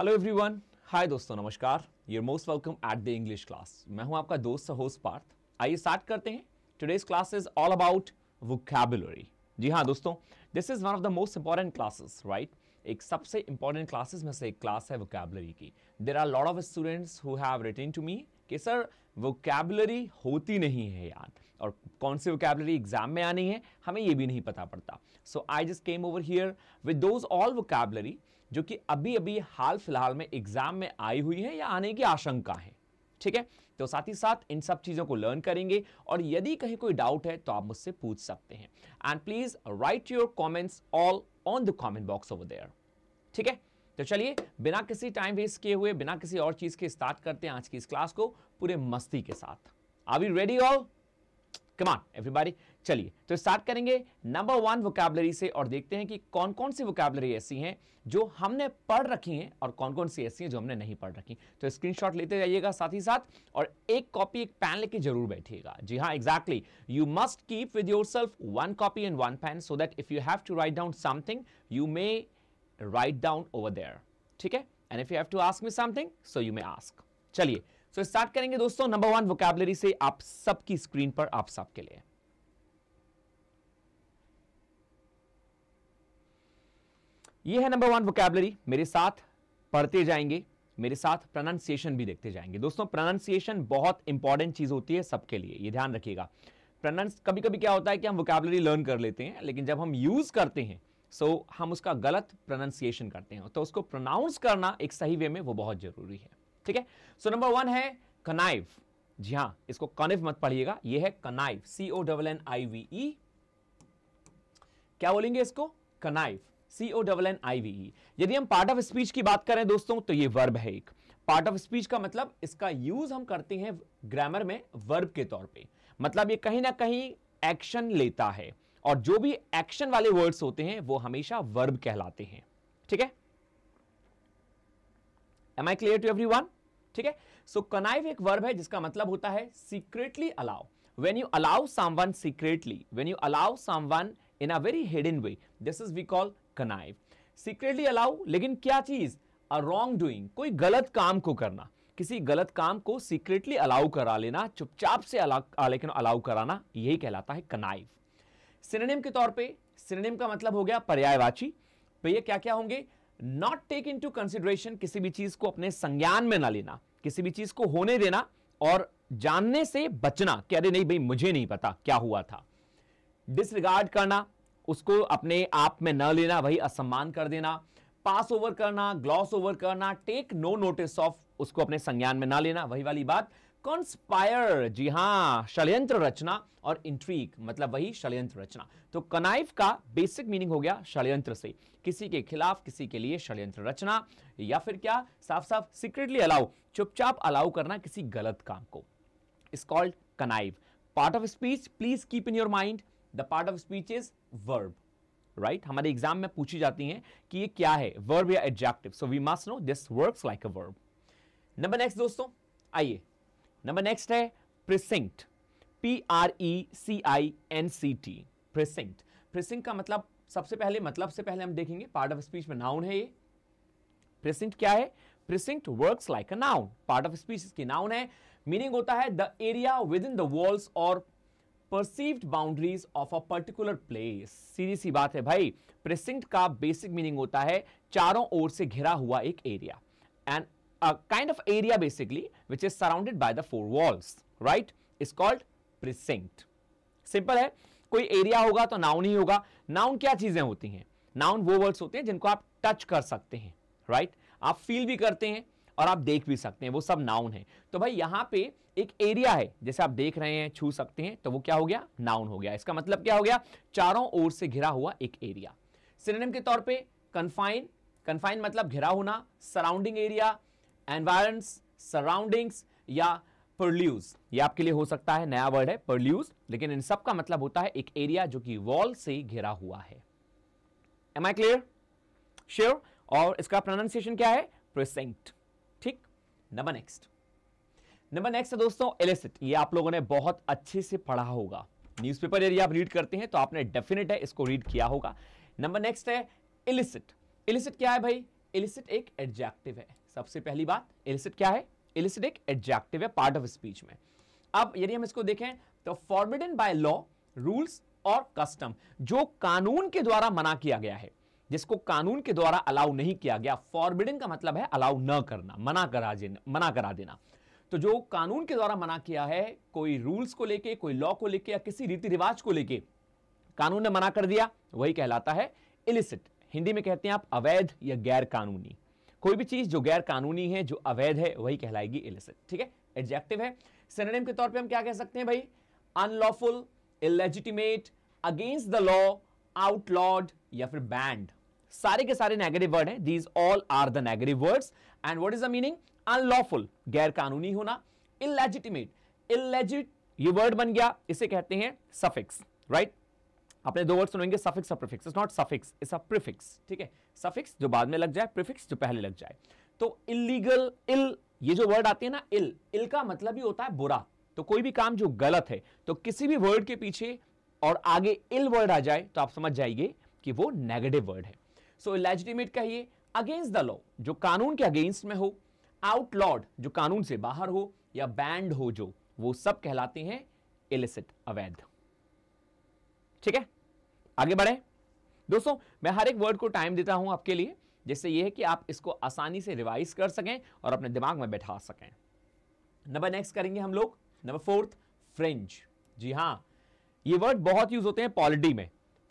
Hello everyone hi दोस्तों नमस्कार your most welcome at the English class मैं हूं आपका दोस्त होस्ट पार्थ आइए स्टार्ट करते हैं today's class is all about vocabulary जी हाँ दोस्तों this is one of the most important classes right एक सबसे इंपॉर्टेंट क्लासेस में से एक क्लास है वोकेबुलरी की there are lord of students who have return to me कि सर वोकेबलरी होती नहीं है यार और कौन सी वोकेबलरी एग्जाम में आनी है हमें ये भी नहीं पता पड़ता so I just came over here with those all vocabulary जो कि अभी अभी हाल फिलहाल में एग्जाम में आई हुई है या आने की आशंका है ठीक है तो साथ ही साथ इन सब चीज़ों को लर्न करेंगे और यदि कहीं कोई डाउट है तो आप मुझसे पूछ सकते हैं and please write your comments all on the comment box over there ठीक है तो चलिए बिना किसी टाइम वेस्ट किए हुए बिना किसी और चीज के स्टार्ट करते हैं आज की इस क्लास को पूरे मस्ती के साथ are we ready all come on everybody चलिए तो स्टार्ट करेंगे नंबर वन वोकैबलरी से और देखते हैं कि कौन कौन सी वोकैबलरी ऐसी हैं जो हमने पढ़ रखी हैं और कौन कौन सी ऐसी हैं जो हमने नहीं पढ़ रखी तो स्क्रीनशॉट लेते जाइएगा साथ ही साथ और एक कॉपी एक पैन लेके जरूर बैठिएगा जी हाँ exactly you must keep with yourself one copy and one pen so that if you have to write down something you may write down over there ठीक है and if you have to ask me something so you may ask चलिए so start करेंगे दोस्तों number one vocabulary से आप सबकी screen पर आप सबके लिए ये है नंबर वन वोकेबलरी मेरे साथ पढ़ते जाएंगे मेरे साथ प्रोनाउंसिएशन भी देखते जाएंगे दोस्तों प्रोनाउंसिएशन बहुत इंपॉर्टेंट चीज़ होती है सबके लिए ये ध्यान रखिएगा प्रोनाउंस कभी कभी क्या होता है कि हम वोकैबलरी लर्न कर लेते हैं लेकिन जब हम यूज़ करते हैं सो so, हम उसका गलत प्रोनाउंसिएशन करते हैं तो उसको प्रोनाउंस करना एक सही वे में वो बहुत ज़रूरी है ठीक है सो नंबर वन है कनाइव जी हाँ इसको कनिव मत पढ़िएगा ये है connive C O double N I V E क्या बोलेंगे इसको connive C O double N I V यदि हम पार्ट ऑफ स्पीच की बात करें दोस्तों तो ये वर्ब है एक पार्ट ऑफ स्पीच का मतलब इसका यूज हम करते हैं ग्रामर में वर्ब के तौर पे मतलब ये कहीं ना कहीं एक्शन लेता है और जो भी एक्शन वाले वर्ड्स होते हैं वो हमेशा वर्ब कहलाते हैं ठीक है am I clear to everyone ठीक है सो कनाइव एक वर्ब है जिसका मतलब होता है secretly allow when you allow someone secretly when you allow someone in a very hidden way this is we call connive secretly allow लेकिन क्या चीज अ रॉन्ग डूइंग कोई गलत काम को करना किसी गलत काम को सीक्रेटली अलाउ करा लेना चुपचाप से लेकिन अलाउ कराना यही कहलाता है कनाइव सिनेम के तौर पे सिनेम का मतलब हो गया पर्यायवाची तो ये क्या क्या होंगे not take into consideration किसी भी चीज को अपने संज्ञान में ना लेना किसी भी चीज को होने देना और जानने से बचना कह रहे नहीं भाई मुझे नहीं पता क्या हुआ था डिसरिगार्ड करना उसको अपने आप में न लेना वही असम्मान कर देना पास ओवर करना ग्लॉस ओवर करना टेक नो नोटिस ऑफ उसको अपने संज्ञान में ना लेना वही वाली बात कॉन्स्पायर जी हाँ षड्यंत्र रचना और इंट्रीक मतलब वही षड्यंत्र रचना तो कनाइफ का बेसिक मीनिंग हो गया षड्यंत्र से किसी के खिलाफ किसी के लिए षड्यंत्र रचना या फिर क्या साफ साफ सीक्रेटली अलाउ चुपचाप अलाउ करना किसी गलत काम को is called connive part of speech please keep in your mind the part of speech is verb right हमारे एग्जाम में पूछी जाती हैं कि ये क्या है वर्ब या adjective so we must know this works like a verb number next दोस्तों आइए नंबर नेक्स्ट है precinct P R E C I N C T precinct precinct का मतलब सबसे पहले मतलब से पहले हम देखेंगे पार्ट ऑफ स्पीच में नाउन है ये प्रिसिंक्ट क्या है precinct works like a noun part of speech इसकी नाउन है मीनिंग होता है the area within the walls और perceived boundaries of a particular place सीधी सी बात है भाई प्रेसिंक्ट का बेसिक मीनिंग होता है चारों ओर से घिरा हुआ एक area and a kind of area basically which is surrounded by the four walls right is called precinct simple है कोई एरिया होगा तो नाउन ही होगा नाउन क्या चीजें होती हैं नाउन वो वर्ड्स होते हैं जिनको आप टच कर सकते हैं राइट right? आप फील भी करते हैं और आप देख भी सकते हैं वो सब नाउन है तो भाई यहाँ पे एक एरिया है जैसे आप देख रहे हैं छू सकते हैं तो वो क्या हो गया नाउन हो गया इसका मतलब क्या हो गया चारों ओर से घिरा हुआ एक एरिया सिनेम के तौर पर कन्फाइन कन्फाइन मतलब घिरा होना सराउंडिंग एरिया एनवायरमेंट्स सराउंडिंग्स या पर्ल्यूज ये आपके लिए हो सकता है नया वर्ड है पर्ल्यूज लेकिन इन सब का मतलब होता है एक एरिया जो कि वॉल से घिरा हुआ है एम आई क्लियर श्योर और इसका प्रोनाउंसिएशन क्या है present number next number next है दोस्तों एलिसिट ये आप लोगों ने बहुत अच्छे से पढ़ा होगा न्यूज़पेपर यदि आप रीड करते हैं तो आपने डेफिनेट है इसको रीड किया होगा नंबर नेक्स्ट है इलिसिट इलिसिट क्या है भाई इलिसिट एक एडजेक्टिव है सबसे पहली बात इलिसिट क्या है इलिसिट एक एडजेक्टिव है पार्ट ऑफ स्पीच में अब यदि हम इसको देखें तो फॉरबिडन बाय लॉ रूल्स और कस्टम जो कानून के द्वारा मना किया गया है जिसको कानून के द्वारा अलाउ नहीं किया गया फॉरबिडन का मतलब है अलाउ न करना मना करा मना करा देना तो जो कानून के द्वारा मना किया है कोई रूल्स को लेके कोई लॉ को लेके या किसी रीति रिवाज को लेके कानून ने मना कर दिया वही कहलाता है इलिसिट हिंदी में कहते हैं आप अवैध या गैर कानूनी कोई भी चीज जो गैर कानूनी है जो अवैध है वही कहलाएगी इलिसिट ठीक है एडजेक्टिव है सिनेम के तौर पे हम क्या कह सकते हैं भाई unlawful illegitimate against the law outlawed या फिर बैंड सारे के सारे नेगेटिव वर्ड हैं these all are the negative words and what is the meaning unlawful गैर कानूनी होना इलेजिटिमेट इलेजिट ये वर्ड बन गया इसे कहते हैं सफिक्स राइट right? आपने दो वर्ड सुनेंगे सफिक्स और prefix it's not suffix it's a prefix ठीक है सफिक्स जो बाद में लग जाए प्रीफिक्स जो पहले लग जाए तो इलीगल इल ये जो वर्ड आते हैं ना इल इल का मतलब ही होता है बुरा तो कोई भी काम जो गलत है तो किसी भी वर्ड के पीछे और आगे इल वर्ड आ जाए तो आप समझ जाइए कि वो नेगेटिव वर्ड है सो इलेजिटिमेट कहिए अगेंस्ट द लॉ जो कानून के अगेंस्ट में हो आउटलॉड जो कानून से बाहर हो या बैंड हो जो वो सब कहलाते हैं इलिसिट अवैध ठीक है आगे बढ़े दोस्तों मैं हर एक वर्ड को टाइम देता हूं आपके लिए जिससे यह है कि आप इसको आसानी से रिवाइज कर सकें और अपने दिमाग में बैठा सकें नंबर नेक्स्ट करेंगे हम लोग नंबर फोर्थ फ्रेंच जी हाँ ये वर्ड बहुत यूज होते हैं पॉलिटी में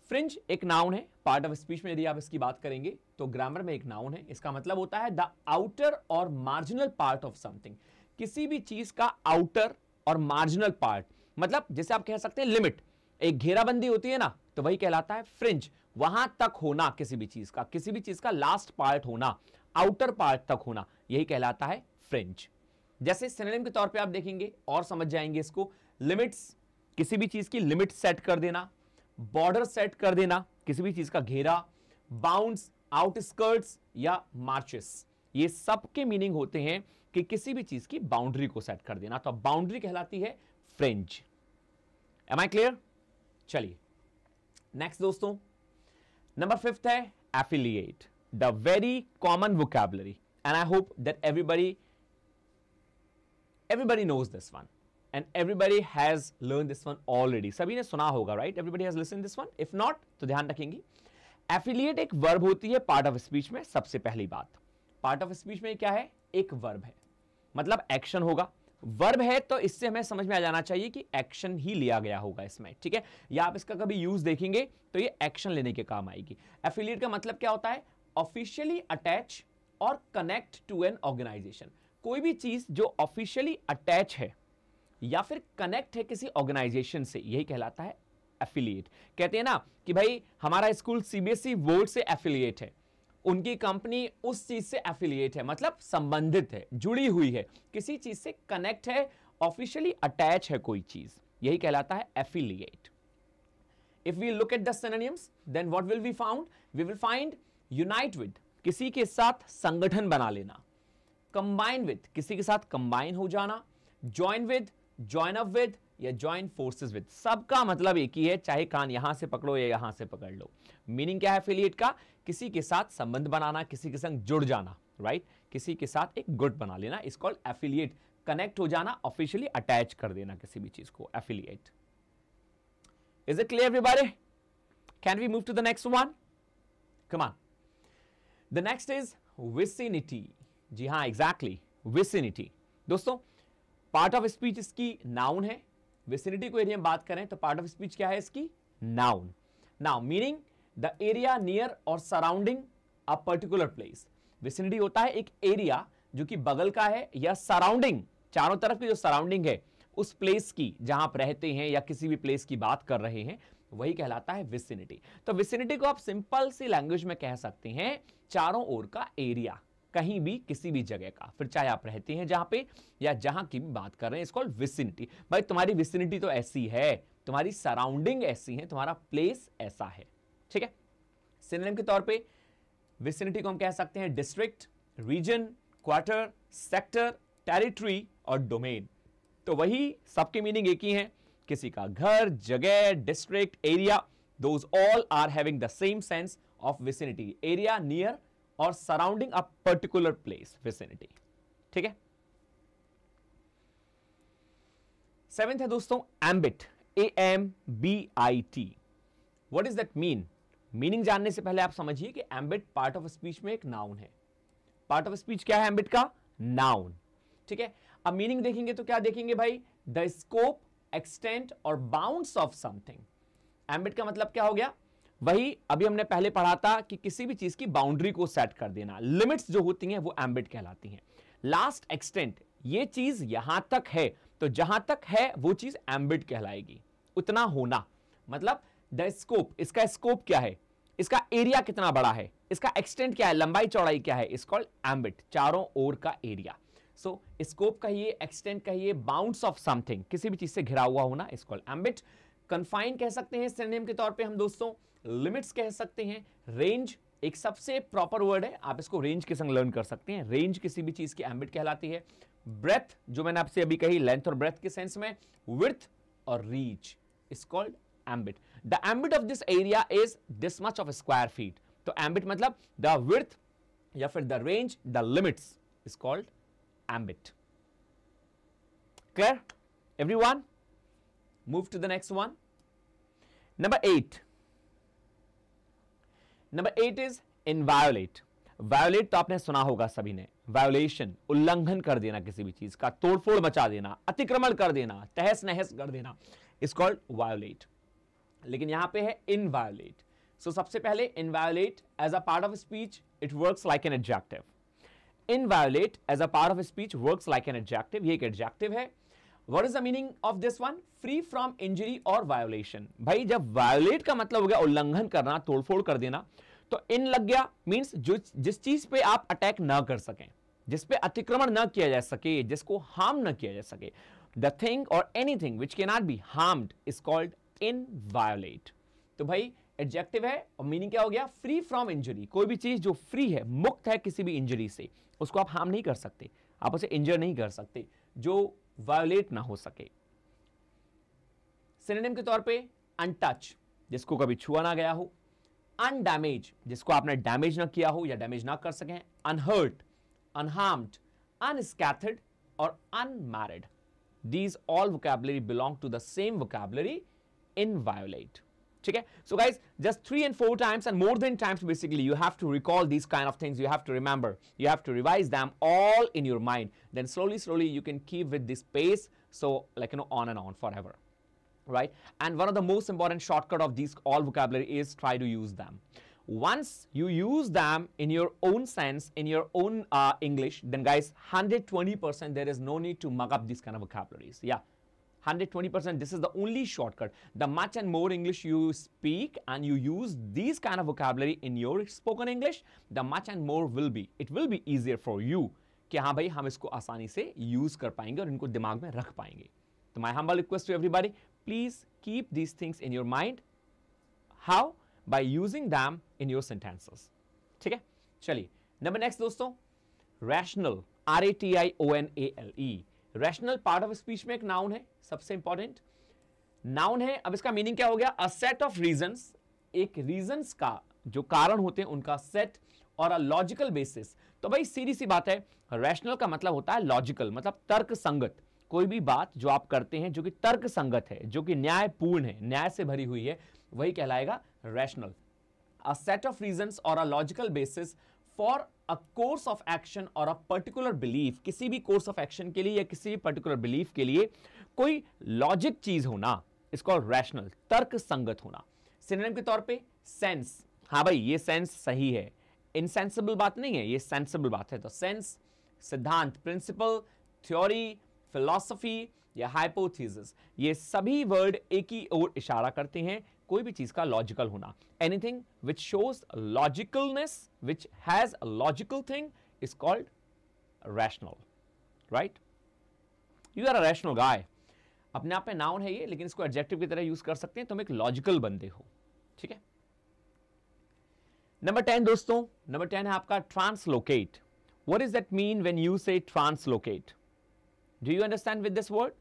फ्रिंज एक नाउन है पार्ट ऑफ स्पीच में यदि आप इसकी बात करेंगे तो ग्रामर में एक नाउन है इसका मतलब होता है द आउटर और मार्जिनल पार्ट ऑफ समथिंग किसी भी चीज का आउटर और मार्जिनल पार्ट मतलब जैसे आप कह सकते हैं लिमिट एक घेराबंदी होती है ना तो वही कहलाता है फ्रिंज वहां तक होना किसी भी चीज का किसी भी चीज का लास्ट पार्ट होना आउटर पार्ट तक होना यही कहलाता है फ्रिंज जैसे सिनेम के तौर पे आप देखेंगे और समझ जाएंगे इसको लिमिट्स किसी भी चीज की लिमिट सेट कर देना बॉर्डर सेट कर देना किसी भी चीज का घेरा बाउंड आउटस्कर्ट्स या मार्चेस ये सबके मीनिंग होते हैं कि किसी भी चीज की बाउंड्री को सेट कर देना तो बाउंड्री कहलाती है फ्रेंच एम आई क्लियर चलिए नेक्स्ट दोस्तों नंबर फिफ्थ है affiliate the very common vocabulary and I hope that everybody everybody knows this one and everybody has learn this one already सभी ने सुना होगा right everybody has listen this one if not तो ध्यान रखेंगी affiliate एक verb होती है पार्ट ऑफ स्पीच में सबसे पहली बात पार्ट ऑफ स्पीच में क्या है एक वर्ब है मतलब एक्शन होगा वर्ब है तो इससे हमें समझ में आ जाना चाहिए कि एक्शन ही लिया गया होगा इसमें ठीक है या आप इसका कभी यूज देखेंगे तो ये एक्शन लेने के काम आएगी एफिलिएट का मतलब क्या होता है ऑफिशियली अटैच और कनेक्ट टू एन ऑर्गेनाइजेशन कोई भी चीज जो ऑफिशियली अटैच है या फिर कनेक्ट है किसी ऑर्गेनाइजेशन से यही कहलाता है एफिलिएट कहते हैं ना कि भाई हमारा स्कूल सीबीएसई बोर्ड e से एफिलिएट है उनकी कंपनी उस चीज से एफिलिएट है मतलब संबंधित है जुड़ी हुई है किसी चीज से कनेक्ट है ऑफिशियली अटैच है कोई चीज यही कहलाता है affiliate if we look at the then what will be found we will find unite with किसी के साथ संगठन बना लेना कंबाइन विद किसी के साथ कंबाइन हो जाना join with join up with या ज्वाइन फोर्सेस विद सबका मतलब एक ही है चाहे कान यहां से पकड़ो या यहां से पकड़ लो मीनिंग क्या है एफिलिएट का किसी के साथ संबंध बनाना किसी के संग जुड़ जाना राइट right? किसी के साथ एक गुट बना लेना इस कॉल्ड एफिलिएट कनेक्ट हो जाना ऑफिशियली अटैच कर देना किसी भी चीज को affiliate is it clear we बारे can we move to the next one come on the next is vicinity जी हाँ एग्जैक्टली exactly, विसिनिटी दोस्तों पार्ट ऑफ स्पीच इसकी नाउन है विसिनिटी को एरिया में बात करें तो पार्ट ऑफ स्पीच क्या है इसकी noun now meaning the area near और surrounding a particular place vicinity होता है एक एरिया जो कि बगल का है या सराउंडिंग चारों तरफ की जो सराउंडिंग है उस प्लेस की जहां आप रहते हैं या किसी भी प्लेस की बात कर रहे हैं वही कहलाता है विसिनिटी तो विसिनिटी को आप सिंपल सी लैंग्वेज में कह सकते हैं चारों ओर का एरिया कहीं भी किसी भी जगह का फिर चाहे आप रहते हैं जहां पे या जहां की भी बात कर रहे हैं इस कॉल्ड विसिनिटी भाई तुम्हारी विसिनिटी तो ऐसी है तुम्हारी सराउंडिंग ऐसी है तुम्हारा प्लेस ऐसा है ठीक है सिनेम के तौर पे विसिनिटी को हम कह सकते हैं district region quarter sector territory और डोमेन तो वही सबके मीनिंग एक ही है किसी का घर जगह district area those all are having the same sense of vicinity area near और surrounding a particular place vicinity ठीक है सेवेंथ है दोस्तों ambit A M B I T what is that mean meaning जानने से पहले आप समझिए कि एम्बिट पार्ट ऑफ स्पीच में एक नाउन है पार्ट ऑफ स्पीच क्या है एम्बिट का नाउन ठीक है अब मीनिंग देखेंगे तो क्या देखेंगे भाई द स्कोप एक्सटेंट और बाउंड ऑफ समथिंग एम्बिट का मतलब क्या हो गया वही अभी हमने पहले पढ़ा था कि किसी भी चीज की बाउंड्री को सेट कर देना लिमिट्स जो होती हैं वो एम्बिट कहलाती हैं लास्ट एक्सटेंट ये चीज यहां तक है तो जहां तक है वो चीज एम्बिट कहलाएगी उतना होना मतलब द स्कोप इसका स्कोप क्या है इसका एरिया कितना बड़ा है इसका एक्सटेंट क्या है लंबाई चौड़ाई क्या है इस कॉल्ड एम्बिट चारों ओर का एरिया सो स्कोप कहिए एक्सटेंट कहिए बाउंड्स ऑफ समथिंग किसी भी चीज से घिरा हुआ होना इस कॉल्ड एम्बिट कन्फाइन कह सकते हैं के तौर पे हम दोस्तों लिमिट्स कह सकते हैं रेंज एक सबसे प्रॉपर वर्ड है आप इसको रेंज के संग लर्न कर सकते हैं रेंज किसी भी चीज की एम्बिट कहलाती है ब्रेथ जो मैंने आपसे अभी कही लेंथ और ब्रेथ के सेंस में विथ और reach is called ambit the ambit of this area is this much of square feet तो एम्बिट मतलब द विथ या फिर the range the limits is called ambit clear everyone move to the next one number eight number eight is inviolate violate तो आपने सुना होगा सभी ने वायोलेशन उल्लंघन कर देना किसी भी चीज का तोड़फोड़ मचा देना अतिक्रमण कर देना तहस नहस कर देना इज कॉल्ड वायोलेट लेकिन यहां पे है इनवायोलेट सो so, सबसे पहले inviolate as a part of speech it works like an adjective inviolate as a part of speech works like an adjective ये एक एडजेक्टिव है what is the meaning of this one free from injury और violation भाई जब violet का मतलब हो गया उल्लंघन करना तोड़फोड़ कर देना तो इन लग गया मीन्स जो जिस चीज पे आप अटैक ना कर सकें जिस पे अतिक्रमण ना किया जा सके जिसको हार्म ना किया जा सके द थिंग और anything which can not be harmed is called inviolate तो भाई एडजेक्टिव है और मीनिंग क्या हो गया फ्री फ्रॉम इंजरी कोई भी चीज जो फ्री है मुक्त है किसी भी इंजरी से उसको आप हार्म नहीं कर सकते आप उसे इंजर नहीं कर सकते जो वायोलेट ना हो सके सिनेम के तौर पे अनटच जिसको कभी छुआ ना गया हो अनडैमेज जिसको आपने डैमेज ना किया हो या डैमेज ना कर सके अनहर्ट अनहार्म्ड अनस्कैथड और these all vocabulary belong to the same vocabulary inviolate ठीक है so guys just three and four times and more than times basically you have to recall this kind of things you have to remember you have to revise them all in your mind slowly, slowly slowly you can keep with this so like you know on and on forever right and one of the most important shortcut of these all vocabulary is try to use them once you use them in your own sense in your own uh, english then guys 120 percent there is no need to mug up these kind of vocabularies yeah 120%. This is the only shortcut. The much and more English you speak and you use these kind of vocabulary in your spoken English, the much and more will be. It will be easier for you कि हाँ भाई हम इसको आसानी से use कर पाएंगे और इनको दिमाग में रख पाएंगे तो my humble request to everybody please keep these things in your mind how by using them in your sentences ठीक है चलिए नंबर नेक्स्ट दोस्तों rational R A T I O N A L E rational part of speech में एक noun है सबसे important noun है अब इसका मीनिंग क्या हो गया अ सेट ऑफ रीजन एक रीजन का जो कारण होते हैं उनका सेट और अ लॉजिकल बेसिस तो भाई सीधी सी बात है रैशनल का मतलब होता है लॉजिकल मतलब तर्क संगत कोई भी बात जो आप करते हैं जो कि तर्क संगत है जो कि न्यायपूर्ण है न्याय से भरी हुई है वही कहलाएगा rational a set of reason और a logical basis for a course of action और अ पर्टिकुलर बिलीफ किसी भी कोर्स ऑफ एक्शन के लिए या किसी भी पर्टिकुलर बिलीफ के लिए कोई लॉजिक चीज होना इसको रैशनल तर्क संगत होना सिनेम के तौर पे सेंस हाँ भाई ये सेंस सही है इनसेंसिबल बात नहीं है ये सेंसिबल बात है तो सेंस सिद्धांत प्रिंसिपल थ्योरी फिलोसफी या हाइपोथीसिस ये सभी वर्ड एक ही ओर इशारा करते हैं कोई भी चीज का लॉजिकल होना anything which shows logicalness which has logical thing is called rational right you are a rational guy अपने आप में नाउन है ये लेकिन इसको एडजेक्टिव की तरह यूज कर सकते हैं तुम एक लॉजिकल बंदे हो ठीक है नंबर टेन दोस्तों नंबर टेन है आपका translocate what is that mean when you say translocate do you understand with this word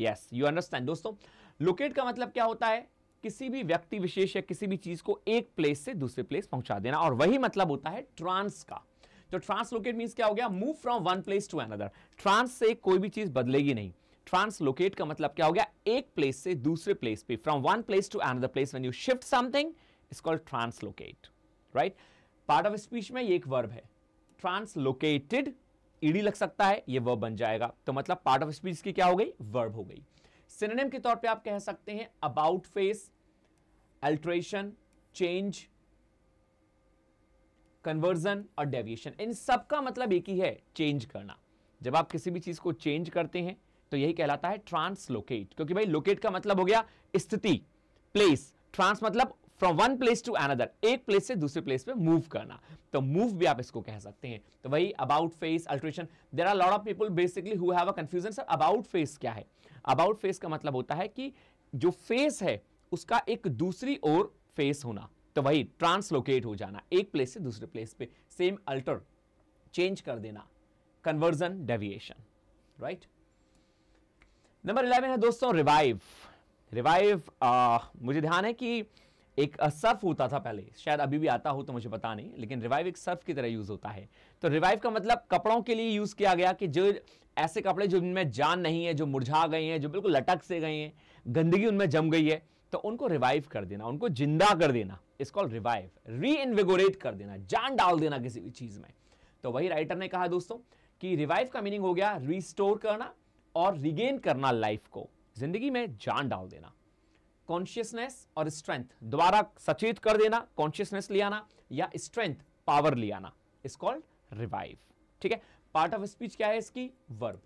yes you understand दोस्तों लोकेट का मतलब क्या होता है किसी भी व्यक्ति विशेष या किसी भी चीज को एक प्लेस से दूसरे प्लेस पहुंचा देना और वही मतलब होता है ट्रांस का तो ट्रांसलोकेट मीन क्या हो गया move from one place to another trans से कोई भी चीज बदलेगी नहीं ट्रांसलोकेट का मतलब क्या हो गया एक प्लेस से दूसरे प्लेस पे from one place to another place when you shift something is called translocate right part of speech में ये एक वर्ब है ट्रांसलोकेटेड ईडी लग सकता है ये वर्ब बन जाएगा तो मतलब पार्ट ऑफ स्पीच की क्या हो गई वर्ब हो गई सिनेम के तौर पे आप कह सकते हैं about face alteration change conversion और डेविएशन इन सब का मतलब एक ही है चेंज करना जब आप किसी भी चीज को चेंज करते हैं तो यही कहलाता है ट्रांसलोकेट क्योंकि भाई लोकेट का मतलब हो गया स्थिति प्लेस ट्रांस मतलब from one place to another एक प्लेस से दूसरे प्लेस पे मूव करना तो मूव भी आप इसको कह सकते हैं तो वही about face alteration there are lot of people basically हुआ कंफ्यूजन सर अबाउट फेस क्या है अबाउट फेस का मतलब होता है कि जो फेस है उसका एक दूसरी ओर फेस होना तो वही ट्रांसलोकेट हो जाना एक प्लेस से दूसरे प्लेस पे सेम अल्टर चेंज कर देना conversion deviation right number eleven है दोस्तों रिवाइव रिवाइव मुझे ध्यान है कि एक सर्फ होता था पहले शायद अभी भी आता हो तो मुझे पता नहीं लेकिन रिवाइव एक सर्फ की तरह यूज होता है तो रिवाइव का मतलब कपड़ों के लिए यूज किया गया कि जो ऐसे कपड़े जो इनमें जान नहीं है जो मुरझा गए हैं जो बिल्कुल लटक से गए हैं गंदगी उनमें जम गई है तो उनको रिवाइव कर देना उनको जिंदा कर देना इस कॉल रिवाइव री इनविगोरेट कर देना जान डाल देना किसी भी चीज में तो वही राइटर ने कहा दोस्तों कि रिवाइव का मीनिंग हो गया रिस्टोर करना और रिगेन करना लाइफ को जिंदगी में जान डाल देना कॉन्शियसनेस और स्ट्रेंथ दोबारा सचेत कर देना कॉन्शियसनेस ले आना या स्ट्रेंथ पावर ले आना इस कॉल्ड रिवाइव ठीक है पार्ट ऑफ स्पीच क्या है इसकी वर्ब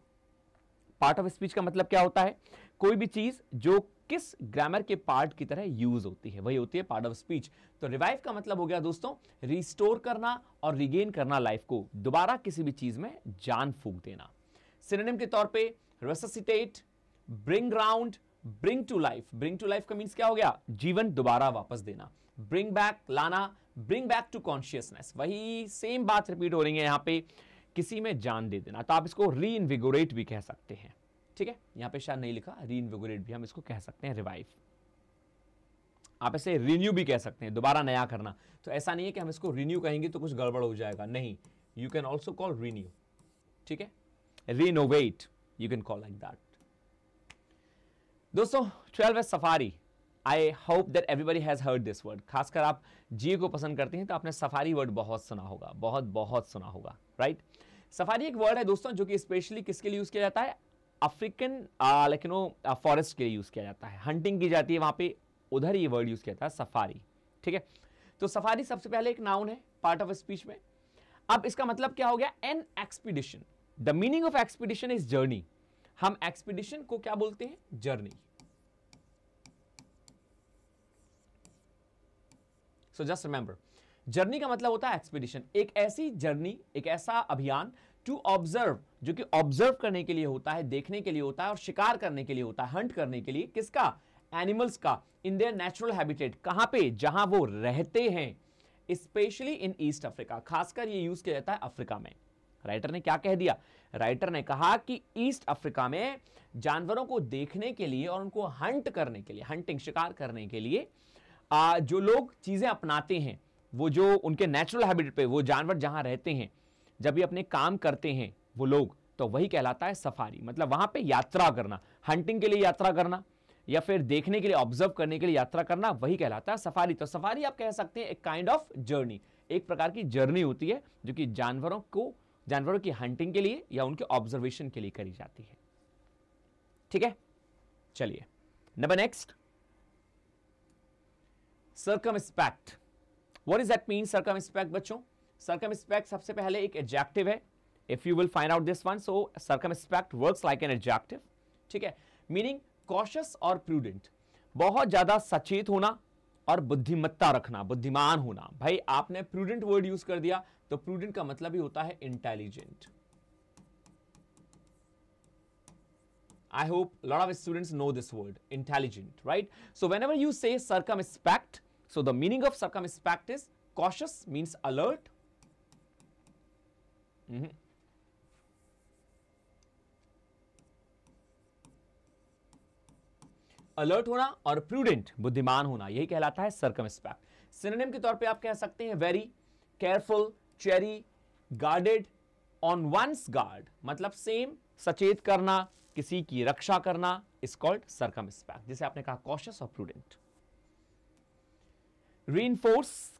पार्ट ऑफ स्पीच का मतलब क्या होता है कोई भी चीज जो किस ग्रामर के पार्ट की तरह यूज होती है वही होती है पार्ट ऑफ स्पीच तो रिवाइव का मतलब हो गया दोस्तों रिस्टोर करना और रिगेन करना लाइफ को दोबारा किसी भी चीज में जान फूक देना सिनेम के तौर पे resuscitate bring round bring to life bring to life का मीन्स क्या हो गया जीवन दोबारा वापस देना ब्रिंग बैक लाना ब्रिंग बैक टू कॉन्शियसनेस वही सेम बात रिपीट हो रही है यहां पे किसी में जान दे देना तो आप इसको री भी कह सकते हैं ठीक है यहाँ पे शायद नहीं लिखा री भी हम इसको कह सकते हैं रिवाइव आप इसे रिन्यू भी कह सकते हैं दोबारा नया करना तो ऐसा नहीं है कि हम इसको रिन्यू कहेंगे तो कुछ गड़बड़ हो जाएगा नहीं you can also call renew ठीक है renovate you can call like that दोस्तों ट्वेल्व है safari I hope that everybody has heard this word खासकर आप जी को पसंद करते हैं तो आपने सफारी वर्ड बहुत सुना होगा बहुत बहुत सुना होगा राइट right? सफारी एक वर्ड है दोस्तों जो कि स्पेशली किसके लिए यूज़ किया जाता है अफ्रीकन लेकिन वो फॉरेस्ट के लिए यूज़ किया जाता है हंटिंग की जाती है वहाँ पे उधर ये वर्ड यूज़ किया जाता है सफारी ठीक है तो सफारी सबसे पहले एक नाउन है पार्ट ऑफ स्पीच में अब इसका मतलब क्या हो गया an expedition the meaning of expedition is journey हम एक्सपीडिशन को क्या बोलते हैं journey so just remember journey का मतलब होता है एक्सपीडिशन एक ऐसी जर्नी एक ऐसा अभियान टू ऑब्जर्व जो कि ऑब्जर्व करने के लिए होता है देखने के लिए होता है और शिकार करने के लिए होता है हंट करने के लिए किसका एनिमल्स का इन देयर नेचुरल हैबिटेट कहां पे जहां वो रहते हैं स्पेशली इन ईस्ट अफ्रीका खासकर ये यूज किया जाता है अफ्रीका में राइटर ने क्या कह दिया राइटर ने कहा कि ईस्ट अफ्रीका में जानवरों को देखने के लिए और उनको हंट करने के लिए हंटिंग शिकार करने के लिए आ, जो लोग चीजें अपनाते हैं वो जो उनके नेचुरल हैबिटेट पे वो जानवर जहां रहते हैं जब भी अपने काम करते हैं वो लोग तो वही कहलाता है सफारी मतलब वहां पे यात्रा करना हंटिंग के लिए यात्रा करना या फिर देखने के लिए ऑब्जर्व करने के लिए यात्रा करना वही कहलाता है सफारी तो सफारी आप कह सकते हैं एक काइंड ऑफ जर्नी एक प्रकार की जर्नी होती है जो कि जानवरों को जानवरों की हंटिंग के लिए या उनके ऑब्जर्वेशन के लिए करी जाती है ठीक है चलिए number next circumspect what is that mean circumspect बच्चों circumspect सबसे पहले एक एडजेक्टिव है if you will find out this one so circumspect work like an adjective ठीक है मीनिंग कॉशस और प्रूडेंट बहुत ज़्यादा सचेत होना और बुद्धिमत्ता रखना बुद्धिमान होना भाई आपने प्रूडेंट वर्ड यूज कर दिया तो प्रूडेंट का मतलब ही होता है intelligent I hope lot of students know this word intelligent right so whenever you say circum so the meaning of circum circumspect is cautious means alert Mm-hmm. Alert होना और प्रूडेंट बुद्धिमान होना यही कहलाता है सरकम सिनोनिम के तौर पे आप कह सकते हैं very careful chary guarded on one's guard मतलब सेम सचेत करना किसी की रक्षा करना इज कॉल्ड सरकम जिसे आपने कहा कॉशियस और प्रूडेंट री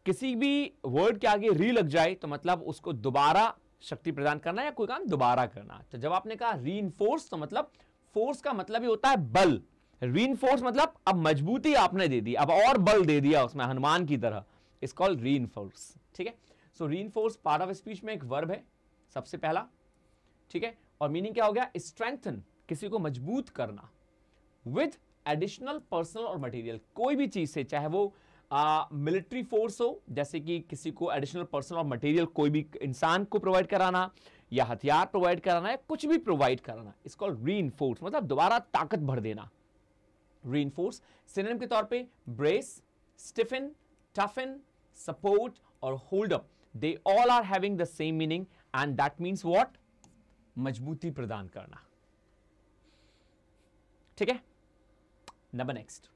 किसी भी वर्ड के आगे री लग जाए तो मतलब उसको दोबारा शक्ति प्रदान करना या कोई काम दोबारा करना तो जब आपने कहा री तो मतलब फोर्स का मतलब ही होता है बल री मतलब अब मजबूती आपने दे दी अब और बल दे दिया उसमें हनुमान की तरह इस कॉल री ठीक है सो री इनफोर्स पार्ट ऑफ स्पीच में एक वर्ब है सबसे पहला ठीक है और मीनिंग क्या हो गया स्ट्रेंथन किसी को मजबूत करना विथ एडिशनल पर्सनल और मटेरियल कोई भी चीज से चाहे वो मिलिट्री फोर्स हो जैसे कि किसी को एडिशनल पर्सन और मटेरियल कोई भी इंसान को प्रोवाइड कराना या हथियार प्रोवाइड कराना या कुछ भी प्रोवाइड कराना इस कॉल री मतलब दोबारा ताकत भर देना री इन्फोर्स सिनेम के तौर पे ब्रेस स्टिफिन टफिन सपोर्ट और hold up they all are having the same meaning and that means what मजबूती प्रदान करना ठीक है नंबर नेक्स्ट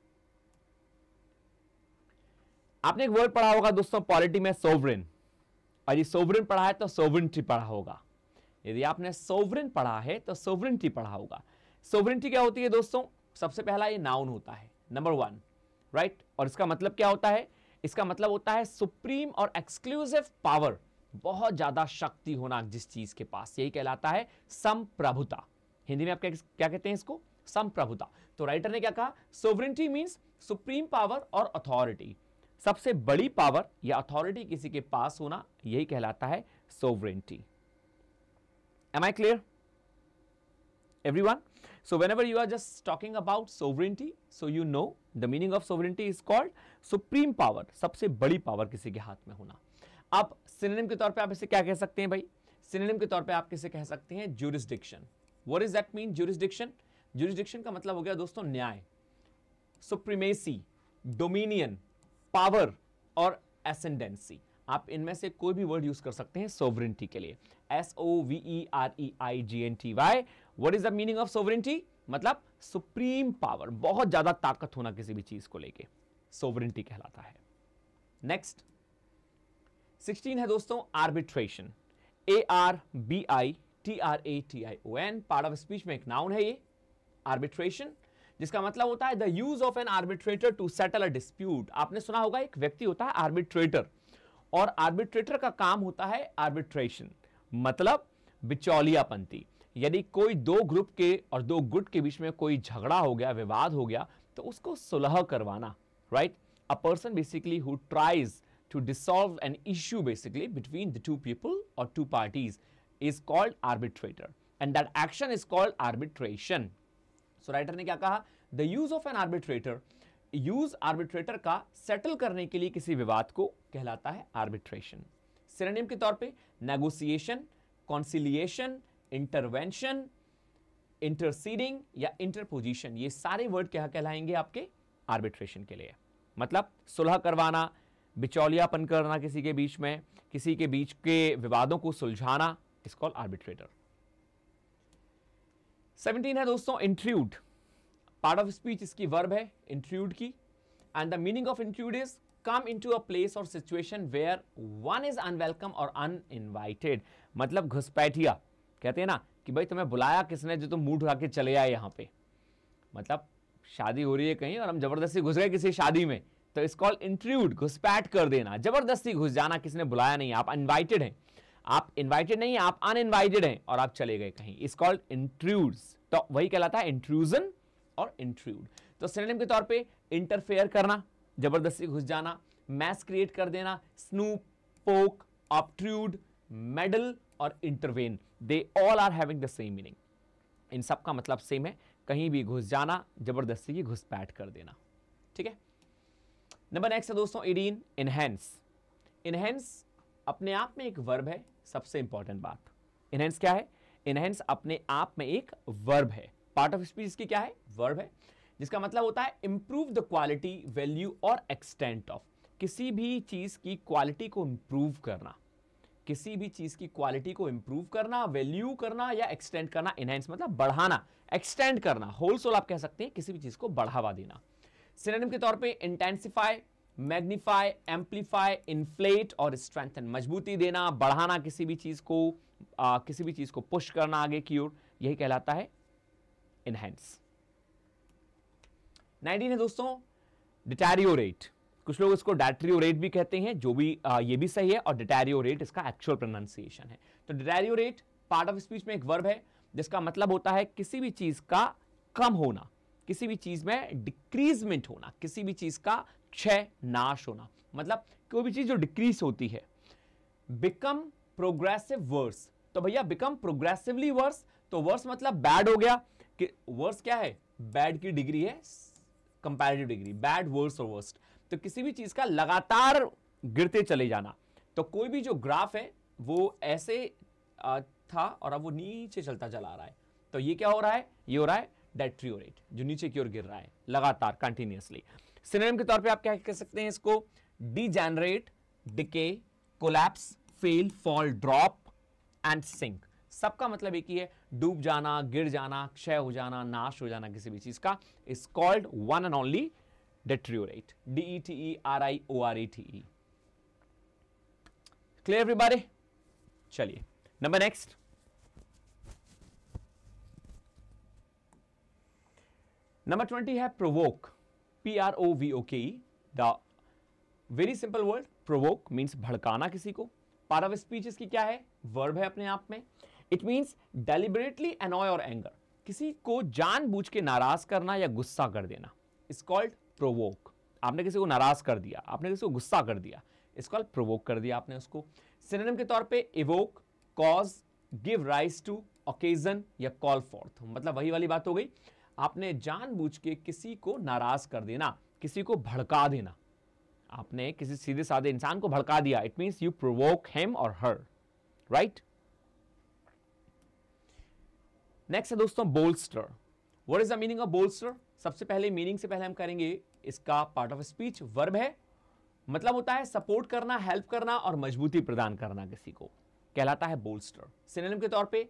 आपने एक वर्ड पढ़ा होगा दोस्तों पॉलिटी में सोवरेन और ये सोवरेन पढ़ा है तो सोवरेंटी पढ़ा होगा यदि आपने सोवरेन पढ़ा है तो सोवरेंटी पढ़ा होगा सोवरेंटी क्या होती है दोस्तों सबसे पहला ये नाउन होता है नंबर वन राइट और इसका मतलब क्या होता है इसका मतलब होता है सुप्रीम और एक्सक्लूसिव पावर बहुत ज्यादा शक्ति होना जिस चीज के पास यही कहलाता है संप्रभुता हिंदी में आप क्या, क्या कहते हैं इसको संप्रभुता तो राइटर ने क्या कहा सोवरेंटी मीन्स सुप्रीम पावर और अथॉरिटी सबसे बड़ी पावर या अथॉरिटी किसी के पास होना यही कहलाता है sovereignty am I clear so whenever you are just talking about sovereignty so you know the meaning of sovereignty is called supreme power सबसे बड़ी पावर किसी के हाथ में होना अब सिनेम के तौर पे आप इसे क्या कह सकते हैं भाई सिनेम के तौर पे आप किसे कह सकते हैं jurisdiction what is that mean jurisdiction jurisdiction का मतलब हो गया दोस्तों न्याय सुप्रीमेसी डोमिनियन पावर और एसेंडेंसी आप इनमें से कोई भी वर्ड यूज कर सकते हैं सोवरेंटी के लिए S O V R E I G N T Y what is the meaning of sovereignty मतलब सुप्रीम पावर बहुत ज्यादा ताकत होना किसी भी चीज को लेके सोवरेंटी कहलाता है नेक्स्ट सिक्सटीन है दोस्तों arbitration A R B I T R A T I O N part of speech में एक नाउन है ये आर्बिट्रेशन जिसका मतलब होता है the use of an arbitrator to settle a dispute आपने सुना होगा एक व्यक्ति होता है आर्बिट्रेटर और आर्बिट्रेटर का काम होता है आर्बिट्रेशन मतलब बिचौलियापंथी यदि कोई दो ग्रुप के और दो गुट के बीच में कोई झगड़ा हो गया विवाद हो गया तो उसको सुलह करवाना right a person basically who tries to dissolve an issue basically between the two people और two parties is called arbitrator and that action is called arbitration so writer ने क्या कहा the use of an arbitrator use arbitrator का settle करने के लिए किसी विवाद को कहलाता है आर्बिट्रेशन सिरेनियम के तौर पे नेगोसिएशन कॉन्सिलिएशन इंटरवेंशन इंटरसीडिंग या इंटरपोजिशन ये सारे वर्ड क्या कहलाएंगे आपके आर्बिट्रेशन के लिए मतलब सुलह करवाना बिचौलियापन करना किसी के बीच में किसी के बीच के विवादों को सुलझाना इस कॉल आर्बिट्रेटर सेवनटीन है दोस्तों इंट्रूड पार्ट ऑफ स्पीच इसकी वर्ब है इंट्रूड की and the meaning of intrude is come into a place और situation where one is unwelcome और अनइनवाइटेड मतलब घुसपैठिया कहते हैं ना कि भाई तुम्हें बुलाया किसने जो तुम मूड उठा के चले आए यहाँ पे मतलब शादी हो रही है कहीं और हम जबरदस्ती घुस गए किसी शादी में तो इस कॉल इंट्रूड घुसपैठ कर देना जबरदस्ती घुस जाना किसने बुलाया नहीं आप अनवाइटेड हैं आप इन्वाइटेड नहीं है आप अनइन्वाइटेड हैं और आप चले गए कहीं इस कॉल्ड इंट्रूड तो वही कहलाता है इंट्रूजन और इंट्रूड तो सिनेम के तौर पे इंटरफेयर करना जबरदस्ती घुस जाना मैस क्रिएट कर देना स्नूप पोक ऑप्ट्रूड मेडल और intervene they all are having the same meaning इन सब का मतलब सेम है कहीं भी घुस जाना जबरदस्ती की घुसपैठ कर देना ठीक है नंबर नेक्स्ट है दोस्तों इडीन इनहेंस इनहेंस अपने आप में एक वर्ब है सबसे इंपॉर्टेंट बात इनहेंस क्या है इनहेंस अपने आप में एक वर्ब है पार्ट ऑफ स्पीच की क्या है वर्ब है जिसका मतलब होता है इंप्रूव द क्वालिटी वैल्यू और एक्सटेंट ऑफ किसी भी चीज़ की क्वालिटी को इंप्रूव करना किसी भी चीज़ की क्वालिटी को इंप्रूव करना वैल्यू करना या एक्सटेंड करना इनहेंस मतलब बढ़ाना एक्सटेंड करना होल सोल आप कह सकते हैं किसी भी चीज़ को बढ़ावा देना सिनेम के तौर पे इंटेंसिफाई मैग्नीफाई एम्पलीफाई इन्फ्लेट और स्ट्रेंथन मजबूती देना बढ़ाना किसी भी चीज को आ, किसी भी चीज को पुश करना आगे की ओर यही कहलाता है इनहेंस नाइनटीन है दोस्तों डिटेरियोरेट कुछ लोग इसको डेटेरियोरेट भी कहते हैं जो भी आ, ये भी सही है और डिटेरियोरेट इसका एक्चुअल प्रोनाउंसिएशन है तो डिटेरियोरेट पार्ट ऑफ स्पीच में एक वर्ब है जिसका मतलब होता है किसी भी चीज का कम होना किसी भी चीज में डिक्रीजमेंट होना किसी भी चीज का क्षय नाश होना मतलब कोई भी चीज जो डिक्रीज होती है बिकम प्रोग्रेसिव वर्स तो भैया बिकम प्रोग्रेसिवली वर्स तो वर्स मतलब बैड हो गया कि वर्स क्या है बैड की डिग्री है कंपेरेटिव डिग्री बैड वर्स और वर्स्ट तो किसी भी चीज का लगातार गिरते चले जाना तो कोई भी जो ग्राफ है वो ऐसे था और अब वो नीचे चलता चला रहा है तो ये क्या हो रहा है ये हो रहा है डेट्रियोरेट जो नीचे की ओर गिर रहा है लगातार कंटिन्यूसली सिनेम के तौर पे आप क्या कह सकते हैं इसको degenerate decay collapse fail fall drop and sink सबका मतलब एक ही है डूब जाना गिर जाना क्षय हो जाना नाश हो जाना किसी भी चीज का is called one and only deteriorate D E T E R I O o r e t e clear everybody e. चलिए नंबर नेक्स्ट नंबर ट्वेंटी है provoke P-R-O-V-O-K-E, the very simple word provoke means भड़काना किसी को power of speech इसकी क्या है verb है अपने आप में इट मीन्स डेलिबरेटली एनॉय और एंगर किसी को जानबूझ के नाराज करना या गुस्सा कर देना इस कॉल्ड प्रोवोक आपने किसी को नाराज कर दिया आपने किसी को गुस्सा कर दिया इस कॉल्ड प्रोवोक कर दिया आपने उसको सिनेम के तौर पे evoke cause give rise to occasion या कॉल फॉर्थ मतलब वही वाली बात हो गई आपने जानबूझ के किसी को नाराज कर देना किसी को भड़का देना आपने किसी सीधे साधे इंसान को भड़का दिया it means you provoke him और हर राइट नेक्स्ट है दोस्तों bolster what is the meaning of bolster सबसे पहले मीनिंग से पहले हम करेंगे इसका पार्ट ऑफ स्पीच वर्ब है मतलब होता है सपोर्ट करना हेल्प करना और मजबूती प्रदान करना किसी को कहलाता है बोल्स्टर सिनेम के तौर पे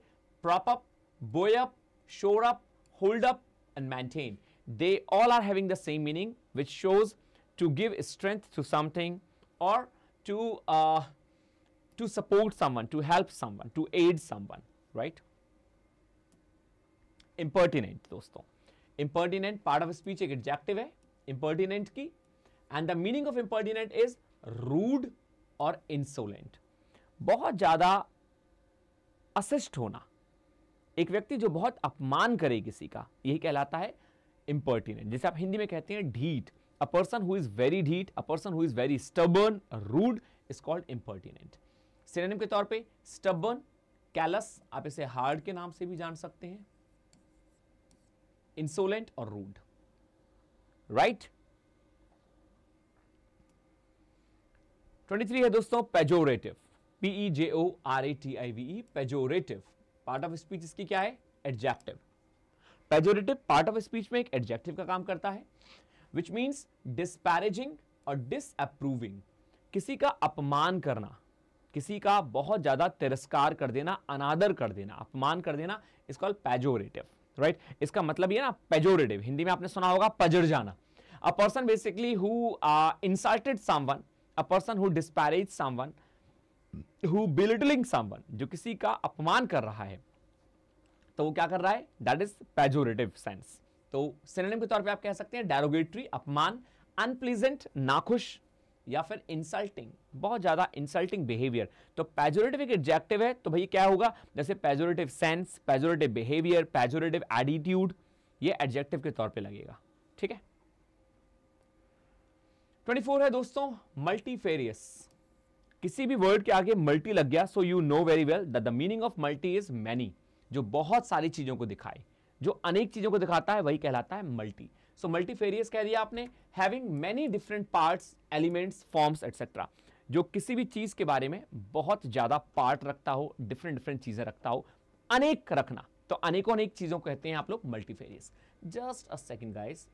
prop up shore up hold up and maintain. They all are having the same meaning, which shows to give strength to something or to uh, to support someone, to help someone, to aid someone, right? Impertinent, dosto. Impertinent part of speech एक adjective Impertinent ki, and the meaning of impertinent is rude or insolent. बहुत ज़्यादा अशिष्ट होना एक व्यक्ति जो बहुत अपमान करे किसी का यही कहलाता है इंपर्टिनेंट जैसे आप हिंदी में कहते हैं ढीट a person who is very ढीट a person who is very stubborn rude is called impertinent synonym के तौर पे स्टबर्न कैलस आप इसे हार्ड के नाम से भी जान सकते हैं इंसोलेंट और रूड राइट ट्वेंटी थ्री है दोस्तों pejorative P E J O R A T I V pejorative part of speech इसकी क्या है adjective pejorative part of speech में एक एडजेक्टिव का काम करता है विच मीन्स डिस्पैरेजिंग और डिसअप्रूविंग किसी का अपमान करना किसी का बहुत ज़्यादा तिरस्कार कर देना अनादर कर देना अपमान कर देना इस कॉल पेजोरेटिव राइट इसका मतलब ये ना पेजोरेटिव हिंदी में आपने सुना होगा पजड़ जाना a person basically who insulted someone a person who disparage someone who belittling someone जो किसी का अपमान कर रहा है तो वो क्या कर रहा है दैट इज पेजोरेटिव सेंस तो सिनेम के तौर पे आप कह सकते हैं डेरोगेटरी अपमान अनप्लीजेंट नाखुश या फिर इंसल्टिंग बहुत ज़्यादा इंसल्टिंग बिहेवियर तो पेजोरेटिव एक एडजेक्टिव है तो भाई क्या होगा जैसे pejorative sense pejorative behaviour pejorative attitude ये एडजेक्टिव के तौर पे लगेगा ठीक है 24 है दोस्तों मल्टीफेरियस किसी भी वर्ड के आगे मल्टी लग गया so you know very well the meaning of multi is many जो बहुत सारी चीजों को दिखाए जो अनेक चीजों को दिखाता है वही कहलाता है मल्टी सो मल्टीफेरियस कह दिया आपने having many different part elements forms etcetera जो किसी भी चीज के बारे में बहुत ज्यादा पार्ट रखता हो डिफरेंट डिफरेंट चीजें रखता हो अनेक रखना तो अनेकों अनेक चीजों को कहते हैं आप लोग multifarious just a second guys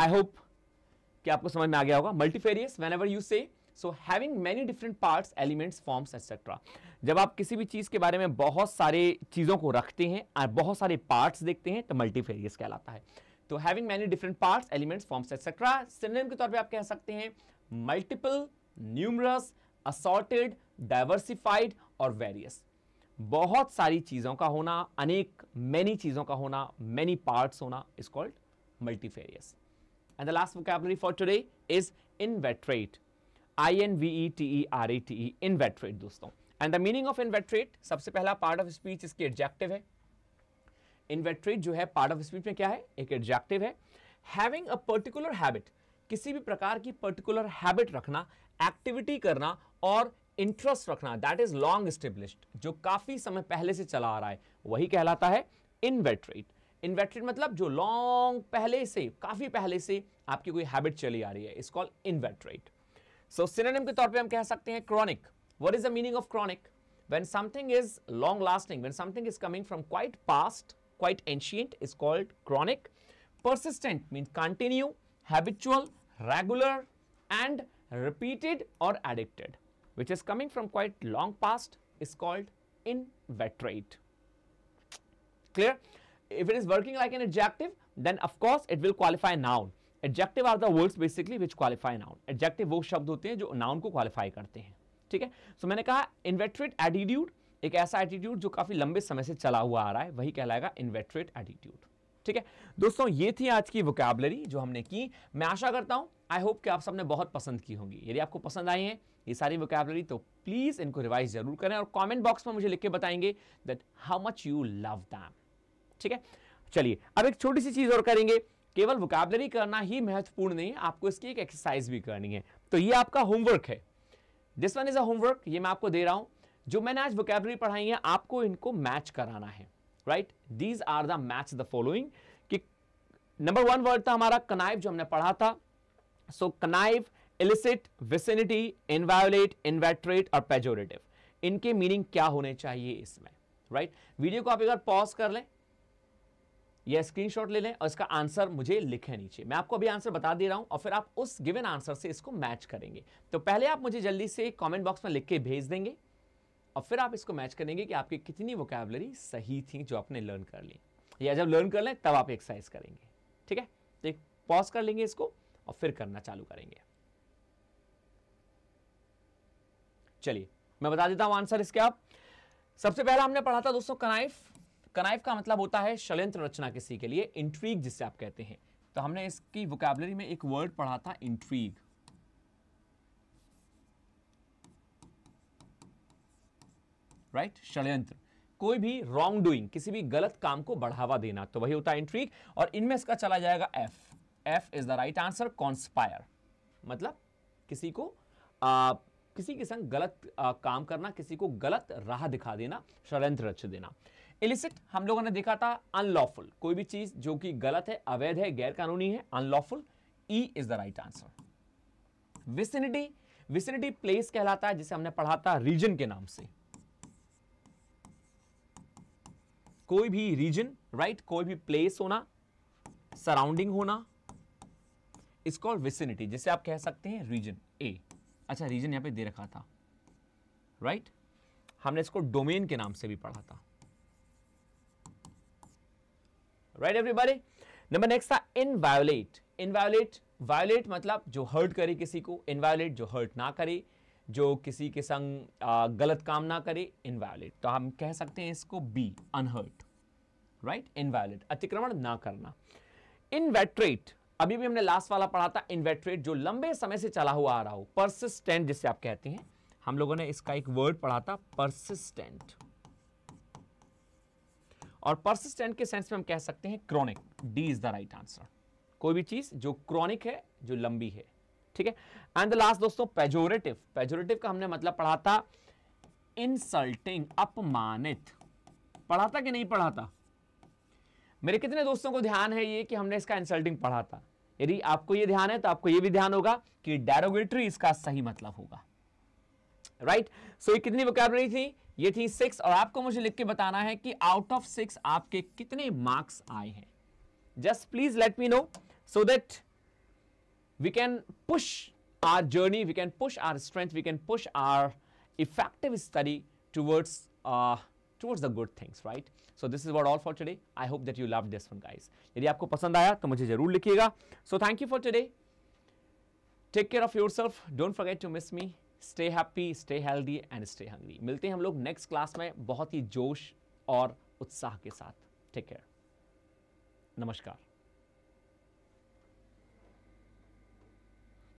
I hope कि आपको समझ में आ गया होगा multifarious when whenever you say so having many different parts elements forms etcetera जब आप किसी भी चीज़ के बारे में बहुत सारे चीज़ों को रखते हैं और बहुत सारे पार्ट्स देखते हैं तो मल्टीफेरियस कहलाता है तो having many different parts elements forms etcetera synonym के तौर पर आप कह सकते हैं मल्टीपल न्यूमरस असॉर्टेड डाइवर्सिफाइड और वेरियस बहुत सारी चीज़ों का होना अनेक मैनी चीज़ों का होना मैनी पार्ट्स होना is called multifarious And the last vocabulary for today is inveterate. I-N-V-E-T-E-R-A-T-E, -E, inveterate दोस्तों. And the meaning of inveterate, सबसे पहला part of speech इसके adjective है. Inveterate जो है part of speech में क्या है? एक adjective है. Having a particular habit, किसी भी प्रकार की particular habit रखना activity करना और इंटरेस्ट रखना दैट इज लॉन्ग स्टेब्लिश्ड जो काफी समय पहले से चला आ रहा है वही कहलाता है इनवेटरेट इन्वर्टेड मतलब जो लॉन्ग पहले से काफी पहले से आपकी कोई हैबिट चली आ रही है इस कॉल इन्वर्ट्रेट सो सिनेम के तौर पे हम कह सकते हैं chronic what is the meaning of chronic when something is long lasting when something is coming from quite past quite ancient is called chronic persistent mean continue habitual regular and repeated और addicted which is coming from quite long past is called in clear if it is working like an adjective, then of course it will qualify noun. Adjective are the words basically which qualify noun. Adjective वो shabd hote hain jo noun ko qualify karte hain theek hai so, maine kaha inveterate attitude एक ऐसा attitude जो काफ़ी लंबे समय से चला हुआ आ रहा है वही कहलाएगा इन्वेटरेट एटीट्यूड ठीक है दोस्तों ये थी आज की वोकेबलरी जो हमने की मैं आशा करता हूं आई होप कि आप सबने बहुत पसंद की होंगी यदि आपको पसंद आई है ये सारी वोकेबलरी तो प्लीज़ इनको रिवाइज जरूर करें और कमेंट बॉक्स में मुझे लिख के बताएंगे that how much you love them ठीक है चलिए अब एक छोटी सी चीज़ और करेंगे केवल वोकैबलरी करना ही महत्वपूर्ण नहीं है आपको इसकी एक एक्सरसाइज भी करनी है तो ये आपका होमवर्क है this one is a homework ये मैं आपको दे रहा हूं जो मैंने आज वोकैबलरी पढ़ाई है आपको इनको मैच कराना है right these are the match the following कि नंबर वन वर्ड था हमारा कनाइव जो हमने पढ़ा था सो कनाइव इलिसिट विसिनिटी इनवायोलेट इनवेट्रेट और पेजोरेटिव इनके मीनिंग क्या होने चाहिए इसमें राइट right? वीडियो को आप एक बार पॉज कर लें यह स्क्रीनशॉट ले लें और इसका आंसर मुझे लिखे नीचे मैं आपको अभी आंसर बता दे रहा हूं और फिर आप उस गिवन आंसर से इसको मैच करेंगे तो पहले आप मुझे जल्दी से कमेंट बॉक्स में लिख के भेज देंगे और फिर आप इसको मैच करेंगे कि आपकी कितनी वोकैबलरी सही थी जो आपने लर्न कर ली या जब लर्न कर लें तब आप एक्सरसाइज करेंगे ठीक है तो एक पॉज कर लेंगे इसको और फिर करना चालू करेंगे चलिए मैं बता देता हूं आंसर इसके आप सबसे पहला हमने पढ़ा था दोस्तों कनाइफ कनाइफ का मतलब होता है षड्यंत्र रचना किसी के लिए इंट्रीग जिसे आप कहते हैं तो हमने इसकी वोकेबलरी में एक वर्ड पढ़ा था इंट्रीग राइट right? षड्यंत्र कोई भी रॉन्ग डूइंग किसी भी गलत काम को बढ़ावा देना तो वही होता है इंट्रीग और इनमें इसका चला जाएगा F F is the right answer conspire मतलब किसी को आ, किसी के संग गलत आ, काम करना किसी को गलत राह दिखा देना षड्यंत्र रच देना इलिसिट हम लोगों ने देखा था अनलॉफुल कोई भी चीज जो कि गलत है अवैध है गैर कानूनी है unlawful E is the right answer vicinity vicinity place कहलाता है जिसे हमने पढ़ा था रीजन के नाम से कोई भी रीजन राइट right? कोई भी प्लेस होना सराउंडिंग होना इस कॉल विसिनिटी जिसे आप कह सकते हैं रीजन ए अच्छा रीजन यहां पे दे रखा था राइट right? हमने इसको डोमेन के नाम से भी पढ़ा था राइट एवरीबॉडी नंबर नेक्स्ट था इनवायोलेट इनवायोलेट वायोलेट मतलब जो हर्ट करे किसी को इनवायोलेट जो हर्ट ना करे जो किसी के संग गलत काम ना करे इनवायोलेट तो हम कह सकते हैं इसको बी अनहर्ट राइट इनवायोलेट अतिक्रमण ना करना इनवेट्रेट अभी भी हमने लास्ट वाला पढ़ा था इन्वेट्रेट जो लंबे समय से चला हुआ आ रहा हो परसिस्टेंट जिसे आप कहते हैं हम लोगों ने इसका एक वर्ड पढ़ा था परसिस्टेंट और परसिस्टेंट के सेंस में हम कह सकते हैं chronic D is the right answer कोई भी चीज जो क्रॉनिक है जो लंबी है ठीक है एंड द लास्ट दोस्तों पेजोरेटिव पेजोरेटिव का हमने मतलब पढ़ा था इंसल्टिंग अपमानित पढ़ा था कि नहीं पढ़ा था मेरे कितने दोस्तों को ध्यान है ये कि हमने इसका इंसल्टिंग पढ़ा था यदि आपको ये ध्यान है तो आपको ये भी ध्यान होगा कि डेरोगेटरी इसका सही मतलब होगा राइट right? सो so, ये कितनी वोकेबलरी थी ये थी सिक्स और आपको मुझे लिख के बताना है कि आउट ऑफ सिक्स आपके कितने मार्क्स आए हैं just please let me know so that we can push our journey we can push our strength we can push our effective study towards towards the good things right so this is what all for today I hope that you love this one guys यदि आपको पसंद आया तो मुझे जरूर लिखिएगा so thank you for today take care of yourself don't forget to miss me stay happy stay healthy and stay hungry मिलते हैं हम लोग नेक्स्ट क्लास में बहुत ही जोश और उत्साह के साथ ठीक है नमस्कार